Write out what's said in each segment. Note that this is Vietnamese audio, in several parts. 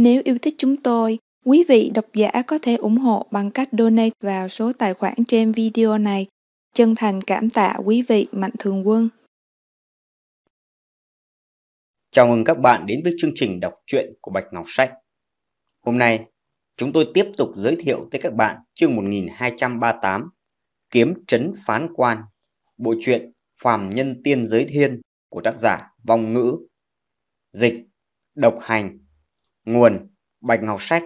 Nếu yêu thích chúng tôi, quý vị độc giả có thể ủng hộ bằng cách donate vào số tài khoản trên video này. Chân thành cảm tạ quý vị Mạnh Thường Quân. Chào mừng các bạn đến với chương trình đọc truyện của Bạch Ngọc Sách. Hôm nay, chúng tôi tiếp tục giới thiệu tới các bạn chương 1238 Kiếm Trấn Phán Quan, bộ truyện Phàm Nhân Tiên Giới Thiên của tác giả Vong Ngữ. Dịch Độc Hành Nguồn Bạch Ngọc Sách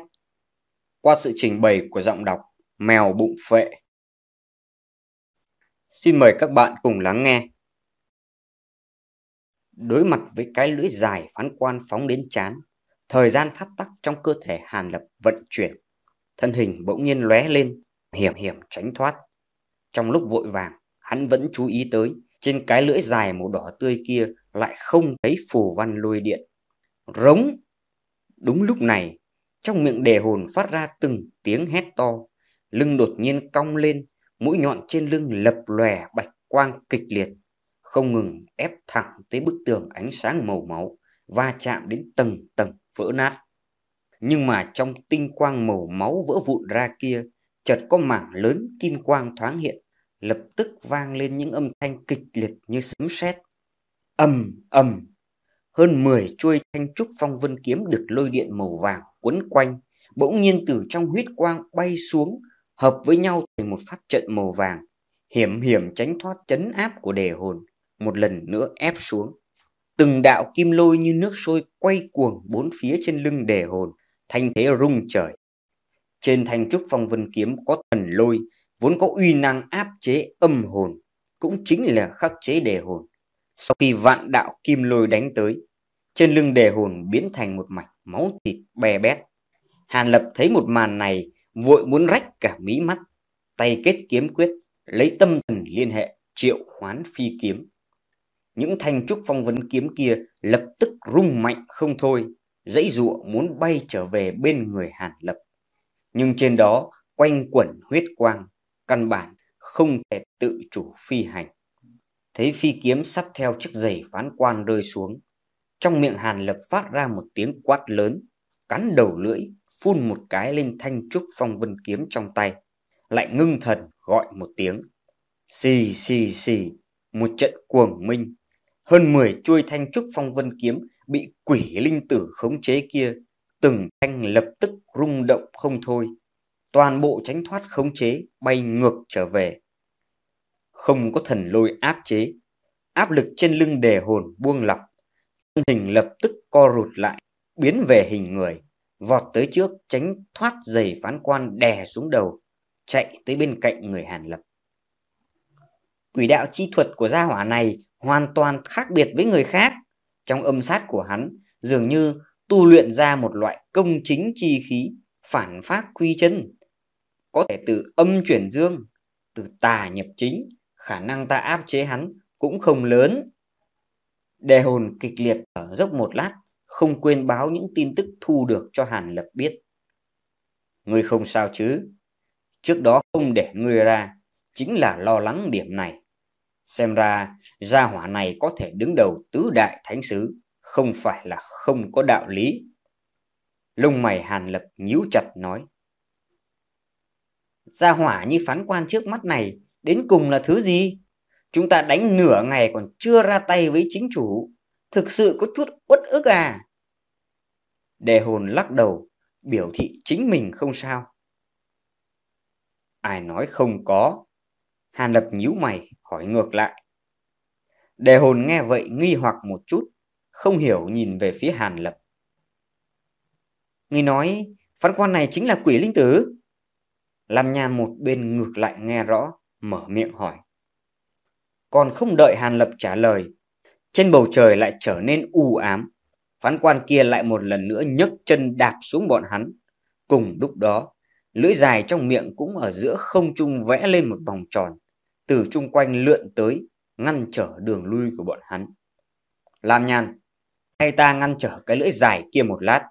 Qua sự trình bày của giọng đọc Mèo Bụng Phệ Xin mời các bạn cùng lắng nghe Đối mặt với cái lưỡi dài phán quan phóng đến chán Thời gian phát tắc trong cơ thể Hàn Lập vận chuyển Thân hình bỗng nhiên lóe lên Hiểm hiểm tránh thoát Trong lúc vội vàng Hắn vẫn chú ý tới Trên cái lưỡi dài màu đỏ tươi kia Lại không thấy phù văn lôi điện Rống Đúng lúc này, trong miệng đề hồn phát ra từng tiếng hét to, lưng đột nhiên cong lên, mũi nhọn trên lưng lập lòe bạch quang kịch liệt, không ngừng ép thẳng tới bức tường ánh sáng màu máu, va chạm đến tầng tầng vỡ nát. Nhưng mà trong tinh quang màu máu vỡ vụn ra kia, chợt có mảng lớn kim quang thoáng hiện, lập tức vang lên những âm thanh kịch liệt như sấm sét. Ầm ầm, hơn 10 chuôi thanh trúc phong vân kiếm được lôi điện màu vàng quấn quanh, bỗng nhiên từ trong huyết quang bay xuống, hợp với nhau thành một pháp trận màu vàng, hiểm hiểm tránh thoát chấn áp của đề hồn, một lần nữa ép xuống. Từng đạo kim lôi như nước sôi quay cuồng bốn phía trên lưng đề hồn, thanh thế rung trời. Trên thanh trúc phong vân kiếm có thần lôi, vốn có uy năng áp chế âm hồn, cũng chính là khắc chế đề hồn. Sau khi vạn đạo kim lôi đánh tới, trên lưng đề hồn biến thành một mảnh máu thịt bè bét. Hàn Lập thấy một màn này vội muốn rách cả mí mắt, tay kết kiếm quyết, lấy tâm thần liên hệ triệu hoán phi kiếm. Những thanh trúc phong vấn kiếm kia lập tức rung mạnh không thôi, dãy dụa muốn bay trở về bên người Hàn Lập. Nhưng trên đó quanh quẩn huyết quang, căn bản không thể tự chủ phi hành thấy phi kiếm sắp theo chiếc giày phán quan rơi xuống. Trong miệng Hàn Lập phát ra một tiếng quát lớn, cắn đầu lưỡi, phun một cái lên thanh trúc phong vân kiếm trong tay, lại ngưng thần gọi một tiếng. Xì xì xì, một trận cuồng minh. Hơn 10 chuôi thanh trúc phong vân kiếm bị quỷ linh tử khống chế kia, từng thanh lập tức rung động không thôi. Toàn bộ tránh thoát khống chế bay ngược trở về không có thần lôi áp chế. Áp lực trên lưng đề hồn buông lọc, thân hình lập tức co rụt lại, biến về hình người, vọt tới trước tránh thoát giày phán quan đè xuống đầu, chạy tới bên cạnh người Hàn Lập. Quỷ đạo chi thuật của gia hỏa này hoàn toàn khác biệt với người khác. Trong âm sát của hắn, dường như tu luyện ra một loại công chính chi khí, phản phát quy chân. Có thể từ âm chuyển dương, từ tà nhập chính, khả năng ta áp chế hắn cũng không lớn. Đề hồn kịch liệt ở dốc một lát, không quên báo những tin tức thu được cho Hàn Lập biết. Ngươi không sao chứ? Trước đó không để ngươi ra, chính là lo lắng điểm này. Xem ra, gia hỏa này có thể đứng đầu tứ đại thánh sứ, không phải là không có đạo lý. Lông mày Hàn Lập nhíu chặt nói. Gia hỏa như phán quan trước mắt này đến cùng là thứ gì? Chúng ta đánh nửa ngày còn chưa ra tay với chính chủ, thực sự có chút uất ức à? Đề hồn lắc đầu, biểu thị chính mình không sao. Ai nói không có? Hàn Lập nhíu mày, hỏi ngược lại. Đề hồn nghe vậy nghi hoặc một chút, không hiểu nhìn về phía Hàn Lập. Ngươi nói, phán quan này chính là quỷ linh tử? Lam Nha một bên ngược lại nghe rõ, mở miệng hỏi. Còn không đợi Hàn Lập trả lời, trên bầu trời lại trở nên u ám. Phán quan kia lại một lần nữa nhấc chân đạp xuống bọn hắn. Cùng lúc đó, lưỡi dài trong miệng cũng ở giữa không trung vẽ lên một vòng tròn, từ chung quanh lượn tới, ngăn trở đường lui của bọn hắn. Lam Nhan, hay ta ngăn trở cái lưỡi dài kia một lát.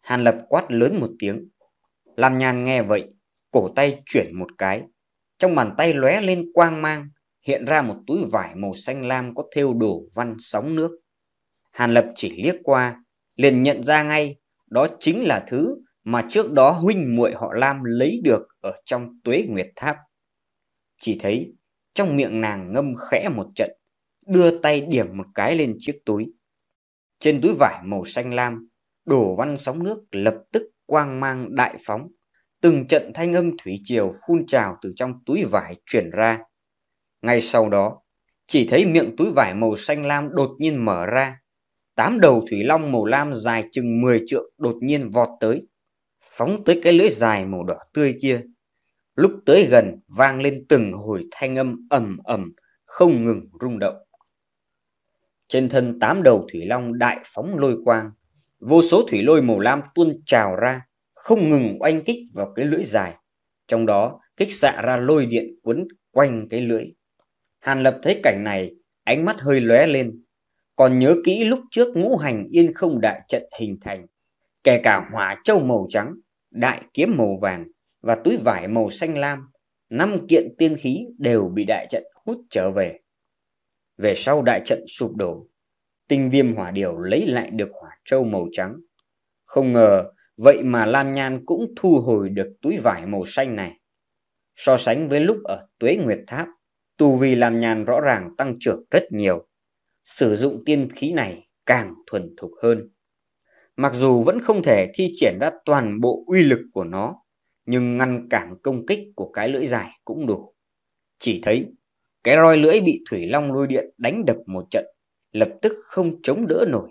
Hàn Lập quát lớn một tiếng. Lam Nhan nghe vậy, cổ tay chuyển một cái, trong bàn tay lóe lên quang mang, hiện ra một túi vải màu xanh lam có thêu đồ văn sóng nước. Hàn Lập chỉ liếc qua, liền nhận ra ngay đó chính là thứ mà trước đó huynh muội họ Lam lấy được ở trong tuế nguyệt tháp. Chỉ thấy trong miệng nàng ngâm khẽ một trận, đưa tay điểm một cái lên chiếc túi. Trên túi vải màu xanh lam, đồ văn sóng nước lập tức quang mang đại phóng, từng trận thanh âm thủy triều phun trào từ trong túi vải chuyển ra. Ngay sau đó, chỉ thấy miệng túi vải màu xanh lam đột nhiên mở ra. Tám đầu thủy long màu lam dài chừng 10 trượng đột nhiên vọt tới, phóng tới cái lưỡi dài màu đỏ tươi kia. Lúc tới gần vang lên từng hồi thanh âm ầm ầm, không ngừng rung động. Trên thân tám đầu thủy long đại phóng lôi quang, vô số thủy lôi màu lam tuôn trào ra, không ngừng oanh kích vào cái lưỡi dài, trong đó kích xạ ra lôi điện quấn quanh cái lưỡi. Hàn Lập thấy cảnh này, ánh mắt hơi lóe lên, còn nhớ kỹ lúc trước ngũ hành yên không đại trận hình thành, kể cả hỏa châu màu trắng, đại kiếm màu vàng và túi vải màu xanh lam, năm kiện tiên khí đều bị đại trận hút trở về. Về sau đại trận sụp đổ, tinh viêm hỏa điều lấy lại được hỏa châu màu trắng. Không ngờ Vậy mà lam Nhan cũng thu hồi được túi vải màu xanh này. So sánh với lúc ở Tuế Nguyệt Tháp, tu vi Lan Nhan rõ ràng tăng trưởng rất nhiều. Sử dụng tiên khí này càng thuần thục hơn. Mặc dù vẫn không thể thi triển ra toàn bộ uy lực của nó, nhưng ngăn cản công kích của cái lưỡi dài cũng đủ. Chỉ thấy cái roi lưỡi bị thủy long lôi điện đánh đập một trận, lập tức không chống đỡ nổi,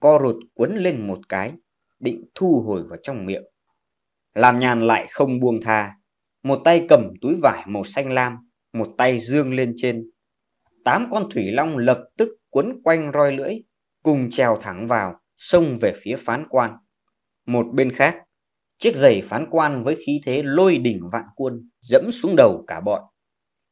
co rụt quấn lên một cái, định thu hồi vào trong miệng. Làm nhàn lại không buông tha, một tay cầm túi vải màu xanh lam, một tay dương lên trên. Tám con thủy long lập tức quấn quanh roi lưỡi, cùng trèo thẳng vào, xông về phía phán quan. Một bên khác, chiếc giày phán quan với khí thế lôi đỉnh vạn quân dẫm xuống đầu cả bọn.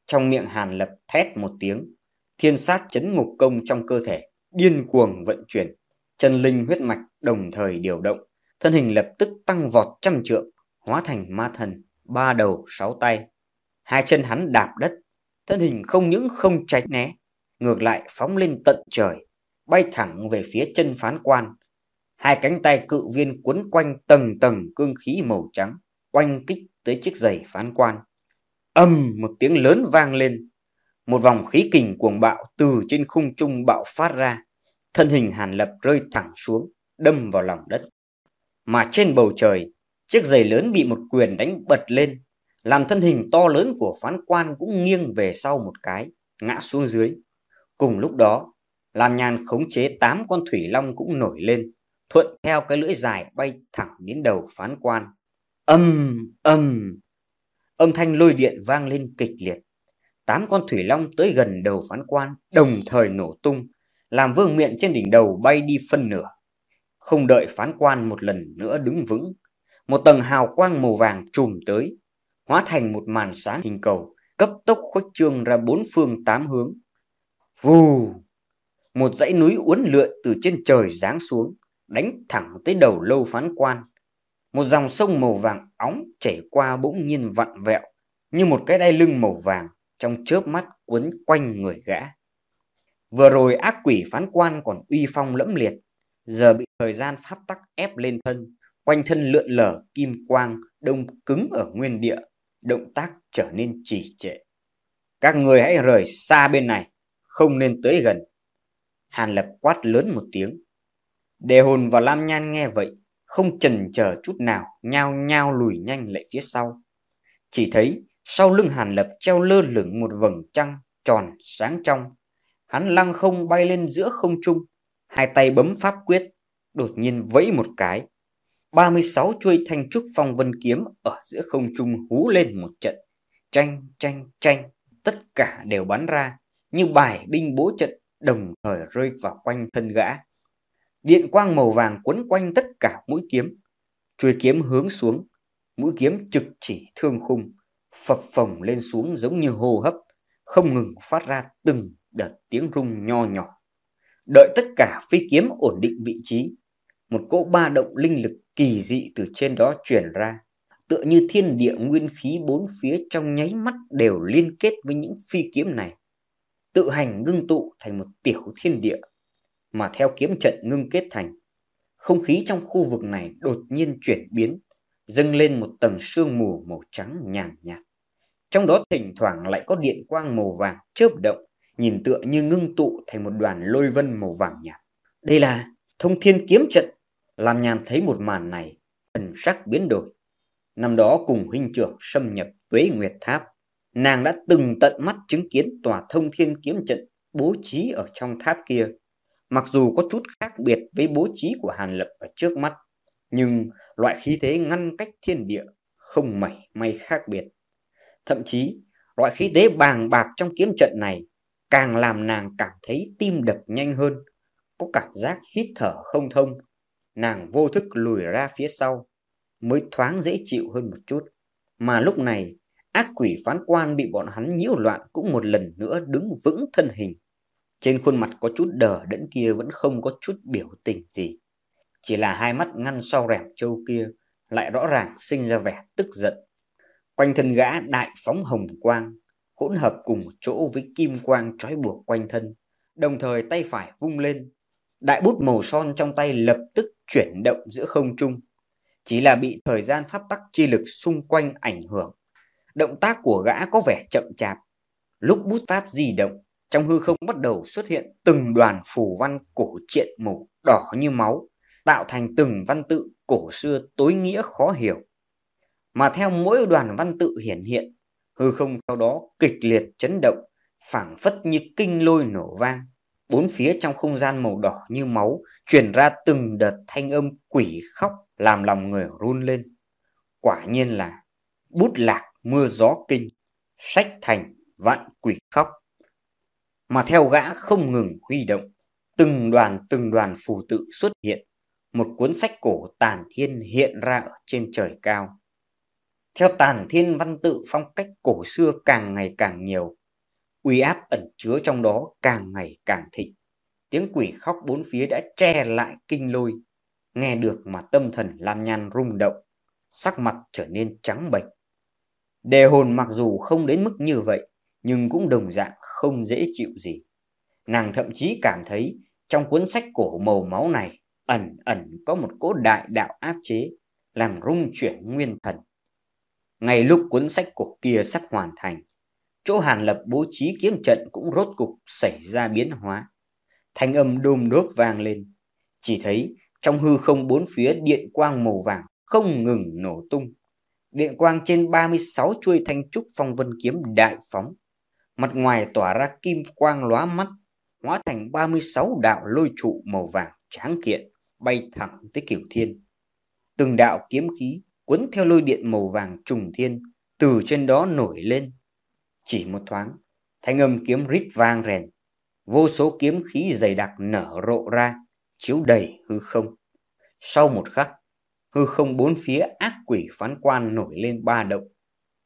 Trong miệng hàn lập thét một tiếng, thiên sát chấn ngục công trong cơ thể, điên cuồng vận chuyển chân linh huyết mạch đồng thời điều động, thân hình lập tức tăng vọt trăm trượng, hóa thành ma thần, ba đầu sáu tay. Hai chân hắn đạp đất, thân hình không những không tránh né, ngược lại phóng lên tận trời, bay thẳng về phía chân phán quan. Hai cánh tay cự viên quấn quanh tầng tầng cương khí màu trắng, quanh kích tới chiếc giày phán quan. Âm một tiếng lớn vang lên, một vòng khí kình cuồng bạo từ trên khung trung bạo phát ra thân hình Hàn Lập rơi thẳng xuống, đâm vào lòng đất. Mà trên bầu trời, chiếc giày lớn bị một quyền đánh bật lên, làm thân hình to lớn của phán quan cũng nghiêng về sau một cái, ngã xuống dưới. Cùng lúc đó, Lan Nhan khống chế tám con thủy long cũng nổi lên, thuận theo cái lưỡi dài bay thẳng đến đầu phán quan. Âm, âm, âm thanh lôi điện vang lên kịch liệt. Tám con thủy long tới gần đầu phán quan, đồng thời nổ tung, làm vương miện trên đỉnh đầu bay đi phân nửa. Không đợi phán quan một lần nữa đứng vững, một tầng hào quang màu vàng trùm tới, hóa thành một màn sáng hình cầu, cấp tốc khuếch trương ra bốn phương tám hướng. Vù! Một dãy núi uốn lượn từ trên trời giáng xuống, đánh thẳng tới đầu lâu phán quan. Một dòng sông màu vàng óng chảy qua bỗng nhiên vặn vẹo, như một cái đai lưng màu vàng trong chớp mắt quấn quanh người gã. Vừa rồi ác quỷ phán quan còn uy phong lẫm liệt, giờ bị thời gian pháp tắc ép lên thân, quanh thân lượn lờ kim quang đông cứng ở nguyên địa, động tác trở nên trì trệ. Các người hãy rời xa bên này, không nên tới gần. Hàn Lập quát lớn một tiếng. Đề hồn và Lam Nhan nghe vậy, không chần chờ chút nào, nhao nhao lùi nhanh lại phía sau. Chỉ thấy sau lưng Hàn Lập treo lơ lửng một vầng trăng tròn sáng trong hắn lăng không bay lên giữa không trung, hai tay bấm pháp quyết, đột nhiên vẫy một cái. 36 chuôi thanh trúc phong vân kiếm ở giữa không trung hú lên một trận. chanh chanh chanh, tất cả đều bắn ra, như bài binh bố trận đồng thời rơi vào quanh thân gã. Điện quang màu vàng quấn quanh tất cả mũi kiếm, chuôi kiếm hướng xuống, mũi kiếm trực chỉ thương khung, phập phồng lên xuống giống như hô hấp, không ngừng phát ra từng đợt tiếng rung nho nhỏ. Đợi tất cả phi kiếm ổn định vị trí, một cỗ ba động linh lực kỳ dị từ trên đó truyền ra, tựa như thiên địa nguyên khí bốn phía trong nháy mắt đều liên kết với những phi kiếm này, tự hành ngưng tụ thành một tiểu thiên địa, mà theo kiếm trận ngưng kết thành. Không khí trong khu vực này đột nhiên chuyển biến, dâng lên một tầng sương mù màu trắng nhàn nhạt. Trong đó thỉnh thoảng lại có điện quang màu vàng chớp động nhìn tựa như ngưng tụ thành một đoàn lôi vân màu vàng nhạt. Đây là thông thiên kiếm trận. Làm nhàn thấy một màn này, thần sắc biến đổi. Năm đó cùng huynh trưởng xâm nhập tuế nguyệt tháp, nàng đã từng tận mắt chứng kiến tòa thông thiên kiếm trận bố trí ở trong tháp kia. Mặc dù có chút khác biệt với bố trí của Hàn Lập ở trước mắt, nhưng loại khí thế ngăn cách thiên địa không mảy may khác biệt. Thậm chí, loại khí thế bàng bạc trong kiếm trận này càng làm nàng cảm thấy tim đập nhanh hơn, có cảm giác hít thở không thông. Nàng vô thức lùi ra phía sau, mới thoáng dễ chịu hơn một chút. Mà lúc này, ác quỷ phán quan bị bọn hắn nhiễu loạn cũng một lần nữa đứng vững thân hình. Trên khuôn mặt có chút đờ đẫn kia vẫn không có chút biểu tình gì. Chỉ là hai mắt ngăn sau rẻm châu kia lại rõ ràng sinh ra vẻ tức giận. Quanh thân gã đại phóng hồng quang, hỗn hợp cùng một chỗ với kim quang trói buộc quanh thân, đồng thời tay phải vung lên. Đại bút màu son trong tay lập tức chuyển động giữa không trung, chỉ là bị thời gian pháp tắc chi lực xung quanh ảnh hưởng. Động tác của gã có vẻ chậm chạp. Lúc bút pháp di động, trong hư không bắt đầu xuất hiện từng đoàn phủ văn cổ triện màu đỏ như máu, tạo thành từng văn tự cổ xưa tối nghĩa khó hiểu. Mà theo mỗi đoàn văn tự hiển hiện, hư không sau đó kịch liệt chấn động, phảng phất như kinh lôi nổ vang. Bốn phía trong không gian màu đỏ như máu truyền ra từng đợt thanh âm quỷ khóc làm lòng người run lên. Quả nhiên là bút lạc mưa gió kinh, sách thành vạn quỷ khóc. Mà theo gã không ngừng huy động, từng đoàn từng đoàn phù tự xuất hiện, một cuốn sách cổ tàn thiên hiện ra ở trên trời cao theo tàn thiên văn tự phong cách cổ xưa càng ngày càng nhiều, uy áp ẩn chứa trong đó càng ngày càng thịnh. Tiếng quỷ khóc bốn phía đã che lại kinh lôi, nghe được mà tâm thần lam nhan rung động, sắc mặt trở nên trắng bệch. Đề hồn mặc dù không đến mức như vậy, nhưng cũng đồng dạng không dễ chịu gì. Nàng thậm chí cảm thấy trong cuốn sách cổ màu máu này ẩn ẩn có một cỗ đại đạo áp chế, làm rung chuyển nguyên thần. Ngay lúc cuốn sách cuộc kia sắp hoàn thành, chỗ Hàn Lập bố trí kiếm trận cũng rốt cục xảy ra biến hóa. Thanh âm đôm đốp vang lên, chỉ thấy trong hư không bốn phía điện quang màu vàng không ngừng nổ tung. Điện quang trên 36 chuôi thanh trúc phong vân kiếm đại phóng. Mặt ngoài tỏa ra kim quang lóa mắt, hóa thành 36 đạo lôi trụ màu vàng tráng kiện, bay thẳng tới cửu thiên. Từng đạo kiếm khí quấn theo lôi điện màu vàng trùng thiên, từ trên đó nổi lên. Chỉ một thoáng, thanh âm kiếm rít vang rèn, vô số kiếm khí dày đặc nở rộ ra, chiếu đầy hư không. Sau một khắc, hư không bốn phía ác quỷ phán quan nổi lên ba động.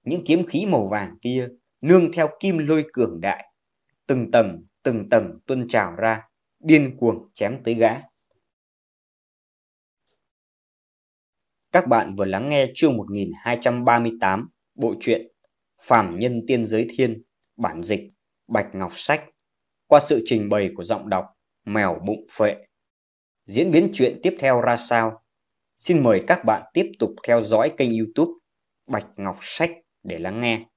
Những kiếm khí màu vàng kia nương theo kim lôi cường đại, từng tầng từng tầng tuôn trào ra, điên cuồng chém tới gã. Các bạn vừa lắng nghe chương 1238 Bộ truyện phàm Nhân Tiên Giới Thiên Bản dịch Bạch Ngọc Sách Qua sự trình bày của giọng đọc Mèo Bụng Phệ Diễn biến chuyện tiếp theo ra sao? Xin mời các bạn tiếp tục theo dõi kênh youtube Bạch Ngọc Sách để lắng nghe